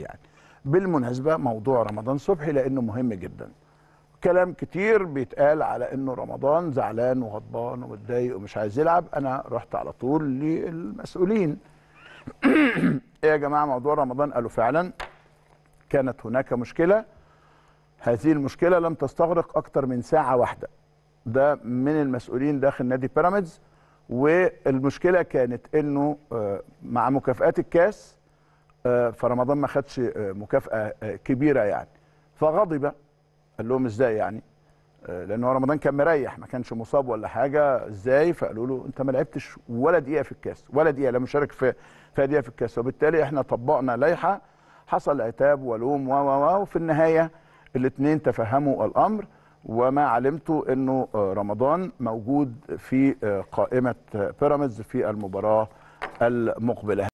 يعني بالمناسبه موضوع رمضان صبحي لانه مهم جدا كلام كتير بيتقال على انه رمضان زعلان وغضبان ومتضايق ومش عايز يلعب انا رحت على طول للمسؤولين ايه يا جماعه موضوع رمضان قالوا فعلا كانت هناك مشكله هذه المشكله لم تستغرق اكتر من ساعه واحده ده من المسؤولين داخل نادي بيراميدز والمشكله كانت انه آه، مع مكافئات الكاس آه، فرمضان ما خدش آه، مكافاه آه، كبيره يعني فغضب قال لهم ازاي يعني لان هو رمضان كان مريح ما كانش مصاب ولا حاجه ازاي فقالوا له انت ما لعبتش ولا دقيقه في الكاس ولا دقيقه لم مشارك في في دقيقه في الكاس وبالتالي احنا طبقنا لائحه حصل عتاب ولوم و و وفي النهايه الاثنين تفهموا الامر وما علمته انه رمضان موجود في قائمه بيراميدز في المباراه المقبله